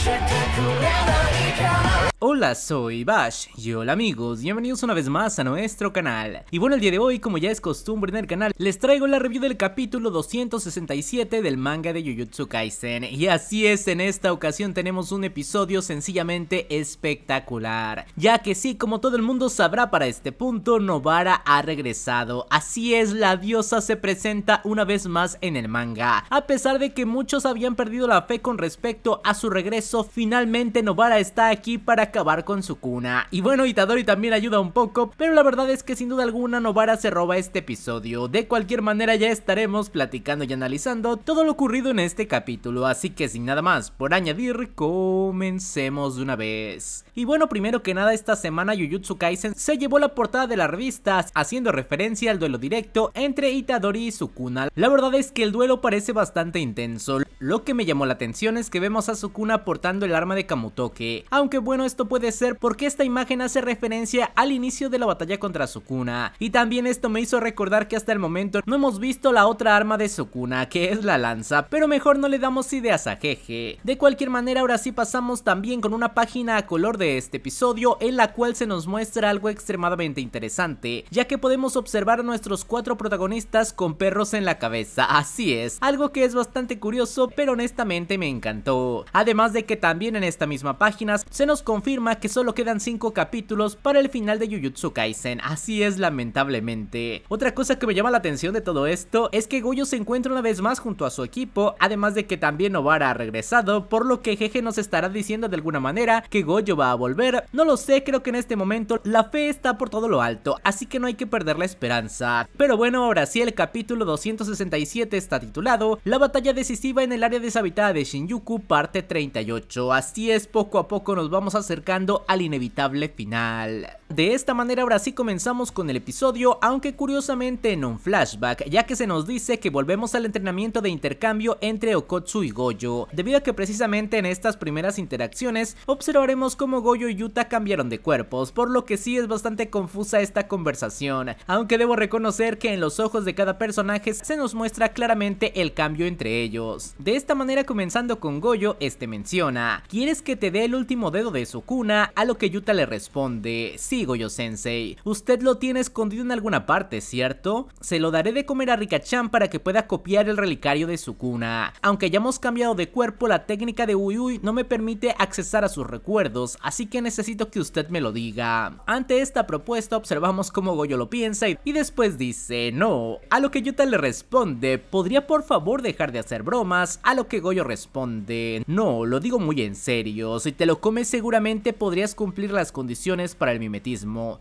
spectacular. Hola, soy Bash y hola amigos, bienvenidos una vez más a nuestro canal. Y bueno, el día de hoy, como ya es costumbre en el canal, les traigo la review del capítulo 267 del manga de Jujutsu Kaisen. Y así es, en esta ocasión tenemos un episodio sencillamente espectacular, ya que sí, como todo el mundo sabrá para este punto, Novara ha regresado. Así es, la diosa se presenta una vez más en el manga. A pesar de que muchos habían perdido la fe con respecto a su regreso, finalmente Novara está aquí para acabar con Sukuna Y bueno, Itadori también ayuda un poco, pero la verdad es que sin duda alguna Novara se roba este episodio. De cualquier manera ya estaremos platicando y analizando todo lo ocurrido en este capítulo, así que sin nada más por añadir, comencemos de una vez. Y bueno, primero que nada esta semana Jujutsu Kaisen se llevó la portada de las revistas haciendo referencia al duelo directo entre Itadori y Sukuna. La verdad es que el duelo parece bastante intenso. Lo que me llamó la atención es que vemos a Sukuna portando el arma de Kamutoke, aunque bueno, puede ser porque esta imagen hace referencia al inicio de la batalla contra Sukuna. Y también esto me hizo recordar que hasta el momento no hemos visto la otra arma de Sukuna, que es la lanza, pero mejor no le damos ideas a Jeje. De cualquier manera, ahora sí pasamos también con una página a color de este episodio, en la cual se nos muestra algo extremadamente interesante, ya que podemos observar a nuestros cuatro protagonistas con perros en la cabeza, así es, algo que es bastante curioso, pero honestamente me encantó. Además de que también en esta misma página se nos confirma que solo quedan 5 capítulos para el final de Jujutsu Kaisen, así es lamentablemente. Otra cosa que me llama la atención de todo esto es que Goyo se encuentra una vez más junto a su equipo, además de que también Novara ha regresado, por lo que Jeje nos estará diciendo de alguna manera que Goyo va a volver, no lo sé, creo que en este momento la fe está por todo lo alto, así que no hay que perder la esperanza. Pero bueno, ahora sí el capítulo 267 está titulado La batalla decisiva en el área deshabitada de Shinjuku parte 38, así es poco a poco nos vamos a hacer acercando al inevitable final. De esta manera ahora sí comenzamos con el episodio, aunque curiosamente en un flashback, ya que se nos dice que volvemos al entrenamiento de intercambio entre Okotsu y Goyo, debido a que precisamente en estas primeras interacciones observaremos cómo Goyo y Yuta cambiaron de cuerpos, por lo que sí es bastante confusa esta conversación, aunque debo reconocer que en los ojos de cada personaje se nos muestra claramente el cambio entre ellos. De esta manera comenzando con Goyo, este menciona, ¿quieres que te dé el último dedo de su cuna? A lo que Yuta le responde, sí Goyo-sensei, usted lo tiene escondido en alguna parte, ¿cierto? Se lo daré de comer a Rikachan para que pueda copiar el relicario de su cuna. Aunque ya hemos cambiado de cuerpo, la técnica de Uyuy no me permite accesar a sus recuerdos, así que necesito que usted me lo diga. Ante esta propuesta observamos cómo Goyo lo piensa y, después dice no, a lo que Yuta le responde, ¿podría por favor dejar de hacer bromas? A lo que Goyo responde, no, lo digo muy en serio, si te lo comes seguramente podrías cumplir las condiciones para el mimetismo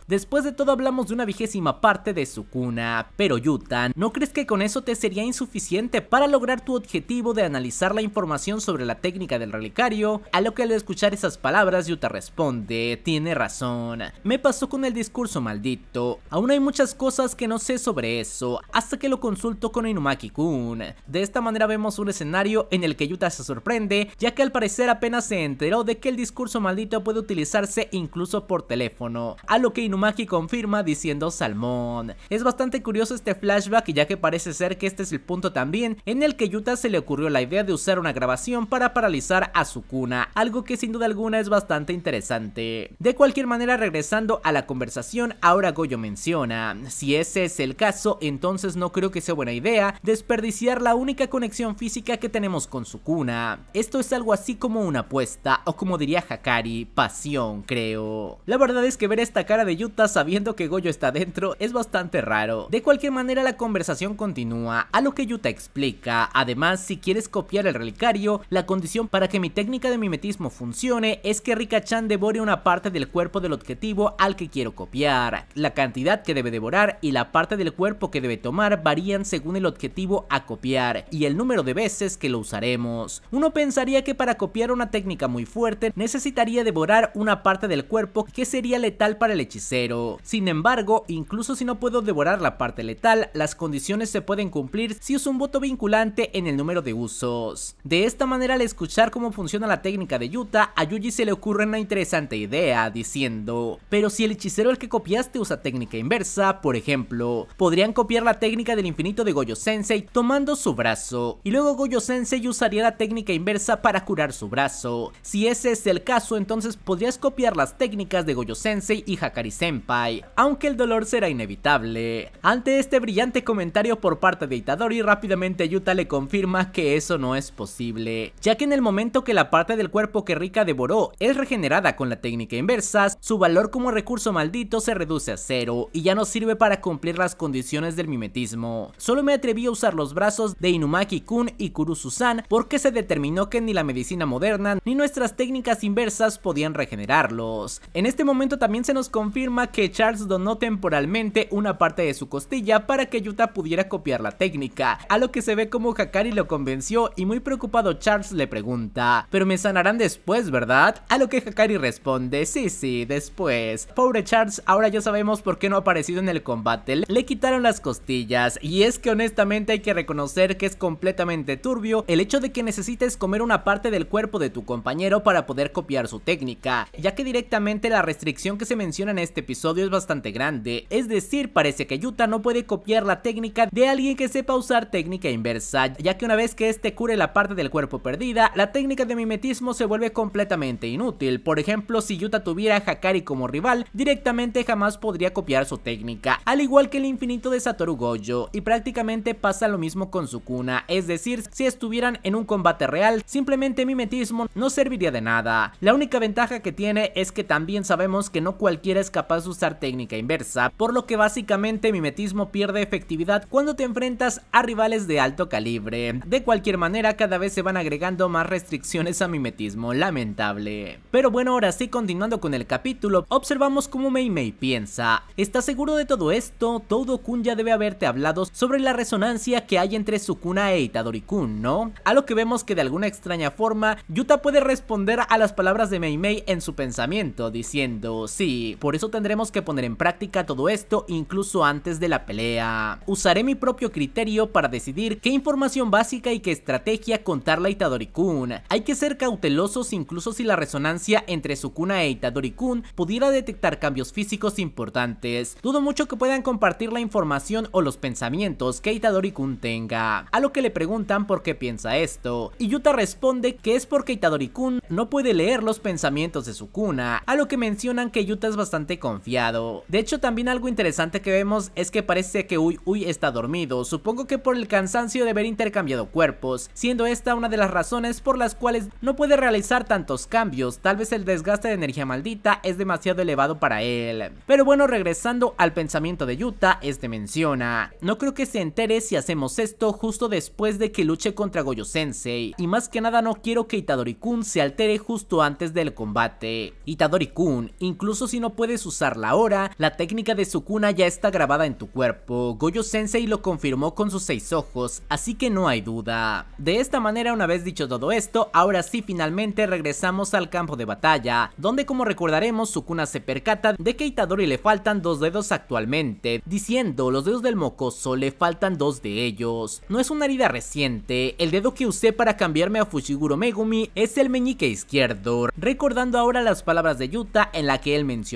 Después de todo hablamos de una vigésima parte de su cuna. pero Yuta, ¿no crees que con eso te sería insuficiente para lograr tu objetivo de analizar la información sobre la técnica del relicario? A lo que al escuchar esas palabras Yuta responde, tiene razón, me pasó con el discurso maldito, aún hay muchas cosas que no sé sobre eso, hasta que lo consulto con Inumaki-kun. De esta manera vemos un escenario en el que Yuta se sorprende, ya que al parecer apenas se enteró de que el discurso maldito puede utilizarse incluso por teléfono a lo que Inumaki confirma diciendo salmón. Es bastante curioso este flashback ya que parece ser que este es el punto también en el que Yuta se le ocurrió la idea de usar una grabación para paralizar a Sukuna, algo que sin duda alguna es bastante interesante. De cualquier manera regresando a la conversación, ahora Goyo menciona, si ese es el caso entonces no creo que sea buena idea desperdiciar la única conexión física que tenemos con Sukuna. Esto es algo así como una apuesta o como diría Hakari, pasión creo. La verdad es que ver esta cara de Yuta sabiendo que Goyo está dentro es bastante raro. De cualquier manera la conversación continúa, a lo que Yuta explica. Además, si quieres copiar el relicario, la condición para que mi técnica de mimetismo funcione es que Rikachan chan devore una parte del cuerpo del objetivo al que quiero copiar. La cantidad que debe devorar y la parte del cuerpo que debe tomar varían según el objetivo a copiar y el número de veces que lo usaremos. Uno pensaría que para copiar una técnica muy fuerte necesitaría devorar una parte del cuerpo que sería letal para el hechicero. Sin embargo, incluso si no puedo devorar la parte letal, las condiciones se pueden cumplir si uso un voto vinculante en el número de usos. De esta manera, al escuchar cómo funciona la técnica de Yuta, a Yuji se le ocurre una interesante idea, diciendo, pero si el hechicero al que copiaste usa técnica inversa, por ejemplo, podrían copiar la técnica del infinito de Goyo Sensei tomando su brazo, y luego Goyo Sensei usaría la técnica inversa para curar su brazo. Si ese es el caso, entonces podrías copiar las técnicas de Goyo Sensei y Hakari Senpai, aunque el dolor será inevitable. Ante este brillante comentario por parte de Itadori, rápidamente Yuta le confirma que eso no es posible, ya que en el momento que la parte del cuerpo que Rika devoró es regenerada con la técnica inversa, su valor como recurso maldito se reduce a cero y ya no sirve para cumplir las condiciones del mimetismo. Solo me atreví a usar los brazos de Inumaki-kun y Kuru Susan porque se determinó que ni la medicina moderna ni nuestras técnicas inversas podían regenerarlos. En este momento también se nos confirma que Charles donó temporalmente una parte de su costilla para que Yuta pudiera copiar la técnica, a lo que se ve como Hakari lo convenció y muy preocupado Charles le pregunta, pero me sanarán después, ¿verdad? A lo que Hakari responde, sí, sí, después. Pobre Charles, ahora ya sabemos por qué no ha aparecido en el combate, le quitaron las costillas y es que honestamente hay que reconocer que es completamente turbio el hecho de que necesites comer una parte del cuerpo de tu compañero para poder copiar su técnica, ya que directamente la restricción que se menciona en este episodio es bastante grande, es decir, parece que Yuta no puede copiar la técnica de alguien que sepa usar técnica inversa, ya que una vez que este cure la parte del cuerpo perdida, la técnica de mimetismo se vuelve completamente inútil, por ejemplo, si Yuta tuviera a Hakari como rival, directamente jamás podría copiar su técnica, al igual que el infinito de Satoru Gojo, y prácticamente pasa lo mismo con Sukuna, es decir, si estuvieran en un combate real, simplemente mimetismo no serviría de nada. La única ventaja que tiene es que también sabemos que no cualquiera es capaz de usar técnica inversa, por lo que básicamente mimetismo pierde efectividad cuando te enfrentas a rivales de alto calibre. De cualquier manera, cada vez se van agregando más restricciones a mimetismo, lamentable. Pero bueno, ahora sí, continuando con el capítulo, observamos cómo Mei Mei piensa. ¿Estás seguro de todo esto? Todo Kun ya debe haberte hablado sobre la resonancia que hay entre Sukuna e Itadori-kun, ¿no? A lo que vemos que de alguna extraña forma, Yuta puede responder a las palabras de Mei Mei en su pensamiento, diciendo, sí, por eso tendremos que poner en práctica todo esto incluso antes de la pelea. Usaré mi propio criterio para decidir qué información básica y qué estrategia contarle a Itadori-kun. Hay que ser cautelosos incluso si la resonancia entre Sukuna e Itadori-kun pudiera detectar cambios físicos importantes. Dudo mucho que puedan compartir la información o los pensamientos que Itadori-kun tenga. A lo que le preguntan por qué piensa esto, y Yuta responde que es porque Itadori-kun no puede leer los pensamientos de Sukuna, a lo que mencionan que Yuta es bastante confiado. De hecho, también algo interesante que vemos es que parece que Uy Uy está dormido. Supongo que por el cansancio de haber intercambiado cuerpos, siendo esta una de las razones por las cuales no puede realizar tantos cambios. Tal vez el desgaste de energía maldita es demasiado elevado para él. Pero bueno, regresando al pensamiento de Yuta, este menciona, no creo que se entere si hacemos esto justo después de que luche contra Goyo Sensei. Y más que nada no quiero que Itadori-kun se altere justo antes del combate. Itadori-kun, incluso si no puedes usarla ahora, la técnica de Sukuna ya está grabada en tu cuerpo. Goyo Sensei lo confirmó con sus seis ojos, así que no hay duda. De esta manera, una vez dicho todo esto, ahora sí finalmente regresamos al campo de batalla, donde como recordaremos, Sukuna se percata de que Itadori le faltan dos dedos actualmente, diciendo los dedos del mocoso le faltan dos de ellos. No es una herida reciente, el dedo que usé para cambiarme a Fushiguro Megumi es el meñique izquierdo, recordando ahora las palabras de Yuta en la que él mencionó.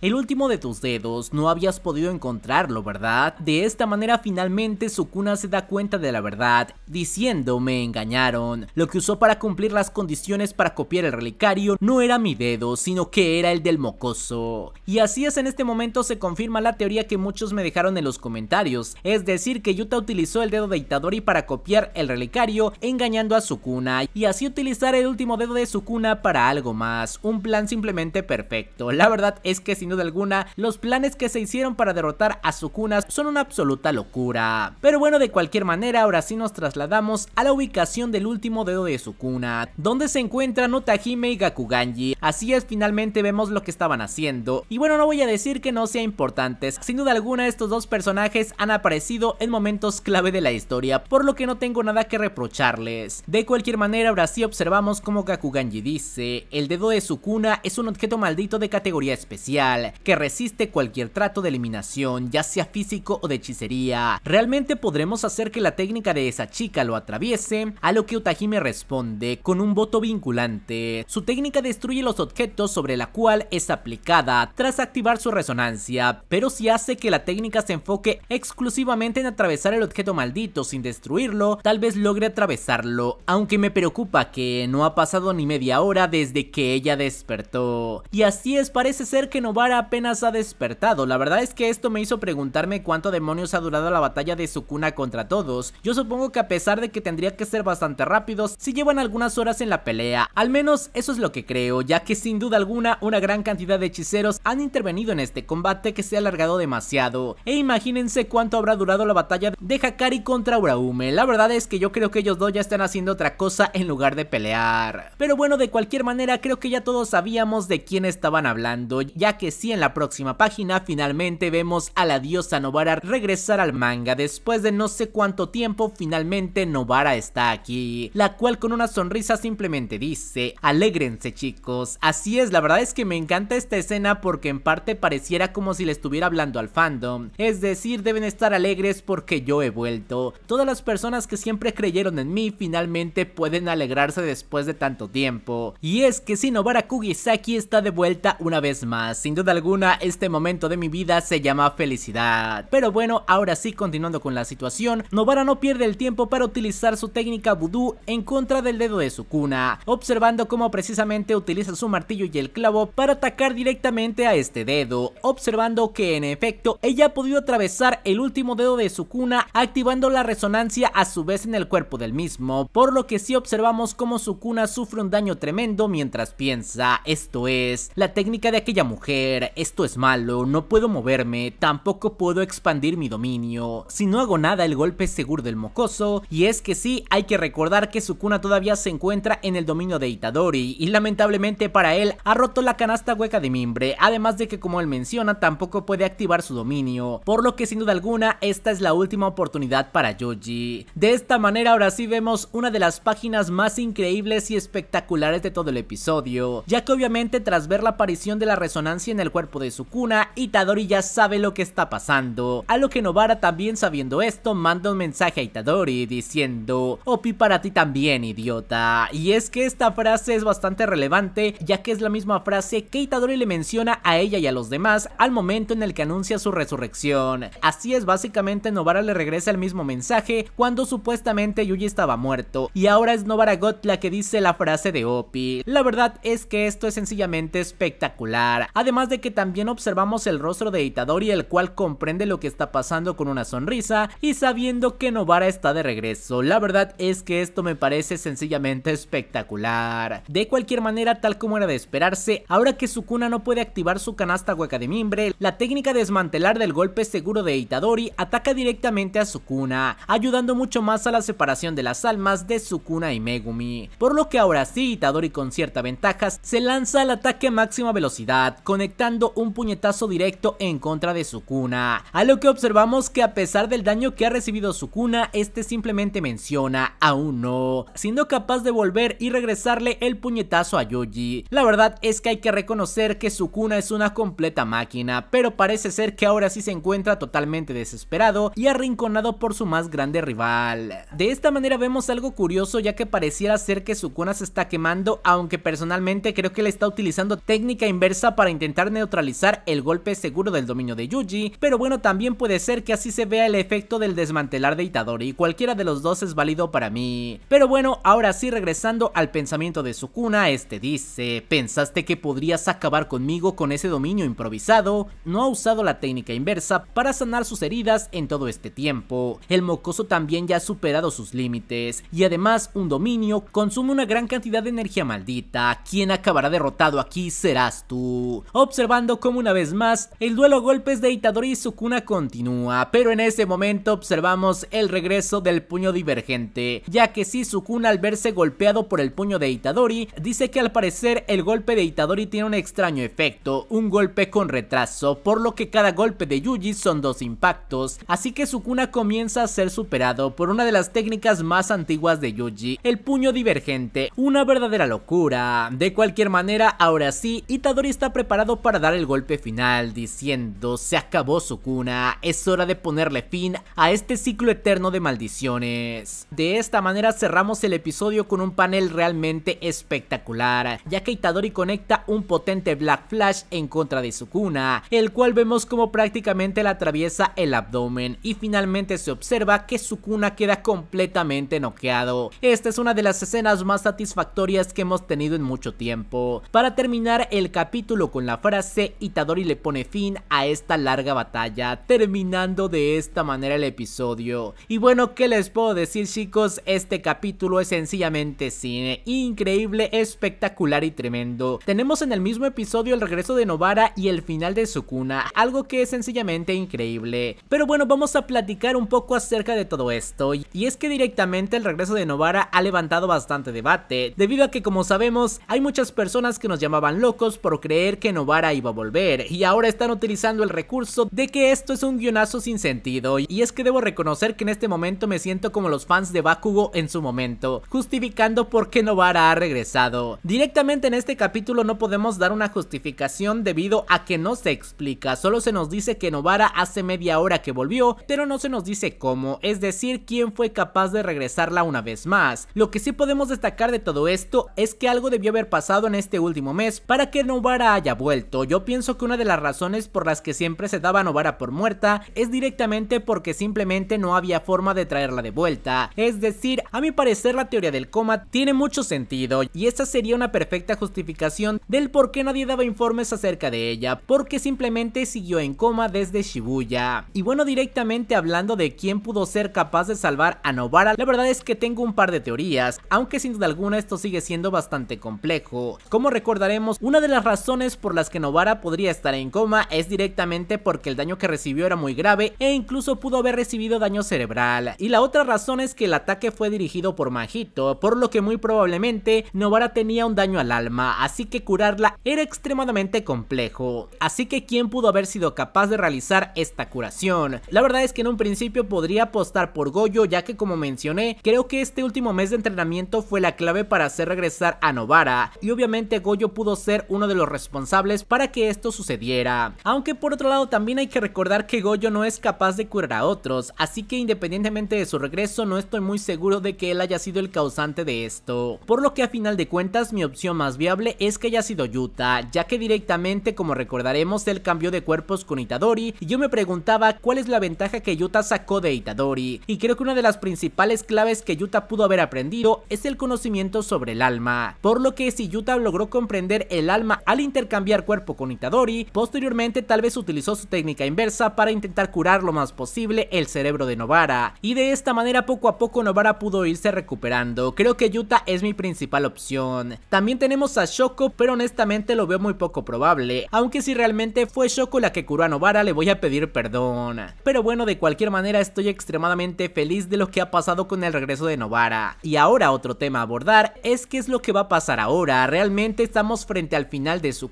El último de tus dedos no habías podido encontrarlo, ¿verdad? De esta manera finalmente Sukuna se da cuenta de la verdad, diciendo me engañaron. Lo que usó para cumplir las condiciones para copiar el relicario no era mi dedo, sino que era el del mocoso. Y así es en este momento se confirma la teoría que muchos me dejaron en los comentarios, es decir que Yuta utilizó el dedo de Itadori para copiar el relicario engañando a Sukuna y así utilizar el último dedo de Sukuna para algo más, un plan simplemente perfecto. La verdad es que sin duda alguna los planes que se hicieron para derrotar a Sukuna son una absoluta locura. Pero bueno, de cualquier manera, ahora sí nos trasladamos a la ubicación del último dedo de Sukuna, donde se encuentran Utahime y Gakuganji. Así es, finalmente vemos lo que estaban haciendo. Y bueno, no voy a decir que no sea importante, sin duda alguna estos dos personajes han aparecido en momentos clave de la historia, por lo que no tengo nada que reprocharles. De cualquier manera, ahora sí observamos como Gakuganji dice, el dedo de Sukuna es un objeto maldito de categoría especial que resiste cualquier trato de eliminación, ya sea físico o de hechicería. Realmente podremos hacer que la técnica de esa chica lo atraviese, a lo que Utahime responde con un voto vinculante. Su técnica destruye los objetos sobre la cual es aplicada tras activar su resonancia, pero si hace que la técnica se enfoque exclusivamente en atravesar el objeto maldito sin destruirlo, tal vez logre atravesarlo, aunque me preocupa que no ha pasado ni media hora desde que ella despertó. Y así es, parece parece ser que Novara apenas ha despertado. La verdad es que esto me hizo preguntarme cuánto demonios ha durado la batalla de Sukuna contra todos. Yo supongo que a pesar de que tendría que ser bastante rápidos, si llevan algunas horas en la pelea. Al menos eso es lo que creo, ya que sin duda alguna una gran cantidad de hechiceros han intervenido en este combate que se ha alargado demasiado. E imagínense cuánto habrá durado la batalla de Hakari contra Uraume. La verdad es que yo creo que ellos dos ya están haciendo otra cosa en lugar de pelear. Pero bueno, de cualquier manera creo que ya todos sabíamos de quién estaban hablando ya que si en la próxima página finalmente vemos a la diosa Novara regresar al manga. Después de no sé cuánto tiempo, finalmente Novara está aquí, la cual con una sonrisa simplemente dice, alégrense chicos. Así es, la verdad es que me encanta esta escena porque en parte pareciera como si le estuviera hablando al fandom. Es decir, deben estar alegres porque yo he vuelto. Todas las personas que siempre creyeron en mí finalmente pueden alegrarse después de tanto tiempo. Y es que si Novara Kugisaki está de vuelta una vez sin duda alguna, este momento de mi vida se llama felicidad. Pero bueno, ahora sí, continuando con la situación, Novara no pierde el tiempo para utilizar su técnica vudú en contra del dedo de su cuna observando cómo precisamente utiliza su martillo y el clavo para atacar directamente a este dedo, observando que en efecto ella ha podido atravesar el último dedo de su cuna activando la resonancia a su vez en el cuerpo del mismo, por lo que sí observamos cómo cuna sufre un daño tremendo mientras piensa, esto es, la técnica de aquella mujer, esto es malo, no puedo moverme, tampoco puedo expandir mi dominio, si no hago nada el golpe es seguro del mocoso, y es que sí, hay que recordar que su cuna todavía se encuentra en el dominio de Itadori, y lamentablemente para él ha roto la canasta hueca de mimbre, además de que como él menciona tampoco puede activar su dominio, por lo que sin duda alguna esta es la última oportunidad para Yoji. De esta manera ahora sí vemos una de las páginas más increíbles y espectaculares de todo el episodio, ya que obviamente tras ver la aparición de la resonancia en el cuerpo de Sukuna y Itadori ya sabe lo que está pasando. A lo que Novara también sabiendo esto manda un mensaje a Itadori diciendo Opi para ti también idiota. Y es que esta frase es bastante relevante ya que es la misma frase que Itadori le menciona a ella y a los demás al momento en el que anuncia su resurrección. Así es básicamente Novara le regresa el mismo mensaje cuando supuestamente Yuji estaba muerto y ahora es Novara God la que dice la frase de Opi. La verdad es que esto es sencillamente espectacular Además de que también observamos el rostro de Itadori, el cual comprende lo que está pasando con una sonrisa y sabiendo que Novara está de regreso. La verdad es que esto me parece sencillamente espectacular. De cualquier manera, tal como era de esperarse, ahora que Sukuna no puede activar su canasta hueca de mimbre, la técnica desmantelar del golpe seguro de Itadori ataca directamente a Sukuna, ayudando mucho más a la separación de las almas de Sukuna y Megumi. Por lo que ahora sí, Itadori con cierta ventajas se lanza al ataque a máxima velocidad conectando un puñetazo directo en contra de Sukuna. A lo que observamos que a pesar del daño que ha recibido Sukuna, este simplemente menciona aún no, siendo capaz de volver y regresarle el puñetazo a Yoji. La verdad es que hay que reconocer que Sukuna es una completa máquina, pero parece ser que ahora sí se encuentra totalmente desesperado y arrinconado por su más grande rival. De esta manera vemos algo curioso ya que pareciera ser que Sukuna se está quemando, aunque personalmente creo que le está utilizando técnica inversa para intentar neutralizar el golpe seguro del dominio de Yuji, pero bueno también puede ser que así se vea el efecto del desmantelar de Itadori, cualquiera de los dos es válido para mí. Pero bueno, ahora sí regresando al pensamiento de Sukuna, este dice, pensaste que podrías acabar conmigo con ese dominio improvisado, no ha usado la técnica inversa para sanar sus heridas en todo este tiempo, el mocoso también ya ha superado sus límites, y además un dominio consume una gran cantidad de energía maldita, quien acabará derrotado aquí serás tú observando como una vez más el duelo golpes de Itadori y Sukuna continúa, pero en ese momento observamos el regreso del puño divergente, ya que si Sukuna al verse golpeado por el puño de Itadori, dice que al parecer el golpe de Itadori tiene un extraño efecto, un golpe con retraso, por lo que cada golpe de Yuji son dos impactos, así que Sukuna comienza a ser superado por una de las técnicas más antiguas de Yuji, el puño divergente, una verdadera locura. De cualquier manera, ahora sí, Itadori está preparado para dar el golpe final, diciendo, se acabó su Sukuna, es hora de ponerle fin a este ciclo eterno de maldiciones. De esta manera cerramos el episodio con un panel realmente espectacular, ya que Itadori conecta un potente Black Flash en contra de su cuna, el cual vemos como prácticamente la atraviesa el abdomen y finalmente se observa que su cuna queda completamente noqueado. Esta es una de las escenas más satisfactorias que hemos tenido en mucho tiempo. Para terminar el capítulo con la frase Itadori le pone fin a esta larga batalla, terminando de esta manera el episodio. Y bueno, ¿qué les puedo decir chicos? Este capítulo es sencillamente cine, increíble, espectacular y tremendo. Tenemos en el mismo episodio el regreso de Novara y el final de Sukuna, algo que es sencillamente increíble. Pero bueno, vamos a platicar un poco acerca de todo esto, y es que directamente el regreso de Novara ha levantado bastante debate, debido a que como sabemos, hay muchas personas que nos llamaban locos por creer que Novara iba a volver y ahora están utilizando el recurso de que esto es un guionazo sin sentido y es que debo reconocer que en este momento me siento como los fans de Bakugo en su momento, justificando por qué Novara ha regresado. Directamente en este capítulo no podemos dar una justificación debido a que no se explica, solo se nos dice que Novara hace media hora que volvió, pero no se nos dice cómo, es decir, quién fue capaz de regresarla una vez más. Lo que sí podemos destacar de todo esto es que algo debió haber pasado en este último mes para que Novara haya vuelto. Yo pienso que una de las razones por las que siempre se daba a Novara por muerta es directamente porque simplemente no había forma de traerla de vuelta. Es decir, a mi parecer la teoría del coma tiene mucho sentido y esa sería una perfecta justificación del por qué nadie daba informes acerca de ella, porque simplemente siguió en coma desde Shibuya. Y bueno, directamente hablando de quién pudo ser capaz de salvar a Novara, la verdad es que tengo un par de teorías, aunque sin duda alguna esto sigue siendo bastante complejo. Como recordaremos, una de las razones por las que Novara podría estar en coma es directamente porque el daño que recibió era muy grave e incluso pudo haber recibido daño cerebral. Y la otra razón es que el ataque fue dirigido por Majito, por lo que muy probablemente Novara tenía un daño al alma, así que curarla era extremadamente complejo. Así que quién pudo haber sido capaz de realizar esta curación. La verdad es que en un principio podría apostar por Goyo ya que como mencioné, creo que este último mes de entrenamiento fue la clave para hacer regresar a Novara y obviamente Goyo pudo ser uno de los resultados responsables para que esto sucediera. Aunque por otro lado también hay que recordar que Goyo no es capaz de curar a otros, así que independientemente de su regreso no estoy muy seguro de que él haya sido el causante de esto. Por lo que a final de cuentas mi opción más viable es que haya sido Yuta, ya que directamente como recordaremos él cambió de cuerpos con Itadori y yo me preguntaba cuál es la ventaja que Yuta sacó de Itadori y creo que una de las principales claves que Yuta pudo haber aprendido es el conocimiento sobre el alma, por lo que si Yuta logró comprender el alma al interior intercambiar cuerpo con Itadori, posteriormente tal vez utilizó su técnica inversa para intentar curar lo más posible el cerebro de Novara, y de esta manera poco a poco Novara pudo irse recuperando, creo que Yuta es mi principal opción. También tenemos a Shoko, pero honestamente lo veo muy poco probable, aunque si realmente fue Shoko la que curó a Novara le voy a pedir perdón. Pero bueno, de cualquier manera estoy extremadamente feliz de lo que ha pasado con el regreso de Novara. Y ahora otro tema a abordar es qué es lo que va a pasar ahora, realmente estamos frente al final de su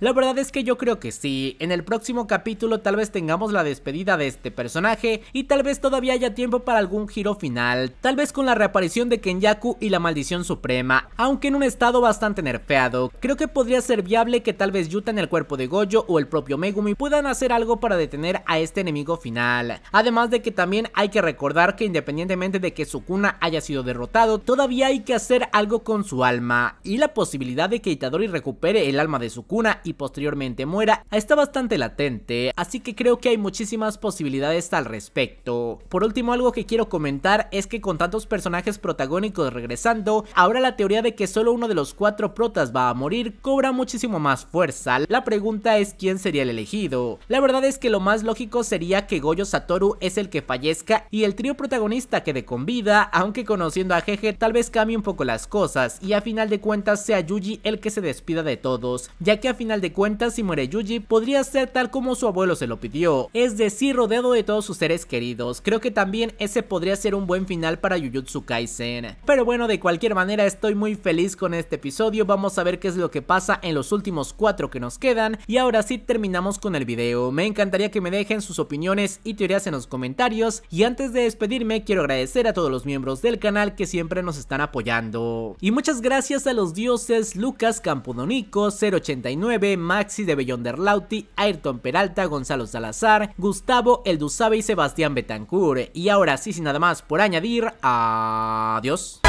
la verdad es que yo creo que sí, en el próximo capítulo tal vez tengamos la despedida de este personaje y tal vez todavía haya tiempo para algún giro final, tal vez con la reaparición de Kenyaku y la maldición suprema, aunque en un estado bastante nerfeado. Creo que podría ser viable que tal vez Yuta en el cuerpo de Gojo o el propio Megumi puedan hacer algo para detener a este enemigo final. Además de que también hay que recordar que independientemente de que Sukuna haya sido derrotado, todavía hay que hacer algo con su alma y la posibilidad de que Itadori recupere el alma de su cuna y posteriormente muera está bastante latente, así que creo que hay muchísimas posibilidades al respecto. Por último, algo que quiero comentar es que con tantos personajes protagónicos regresando, ahora la teoría de que solo uno de los cuatro protas va a morir cobra muchísimo más fuerza. La pregunta es quién sería el elegido. La verdad es que lo más lógico sería que Goyo Satoru es el que fallezca y el trío protagonista quede con vida, aunque conociendo a Jeje tal vez cambie un poco las cosas y a final de cuentas sea Yuji el que se despida de todos, ya que a final de cuentas si muere Yuji podría ser tal como su abuelo se lo pidió, es decir rodeado de todos sus seres queridos, creo que también ese podría ser un buen final para Jujutsu Kaisen. Pero bueno, de cualquier manera estoy muy feliz con este episodio, vamos a ver qué es lo que pasa en los últimos cuatro que nos quedan y ahora sí terminamos con el video, me encantaría que me dejen sus opiniones y teorías en los comentarios y antes de despedirme quiero agradecer a todos los miembros del canal que siempre nos están apoyando. Y muchas gracias a los dioses Lucas Campodonico, 0 89, Maxi de Bellonderlauti, Ayrton Peralta, Gonzalo Salazar, Gustavo Elduzabe y Sebastián Betancur Y ahora sí, sin nada más por añadir, adiós.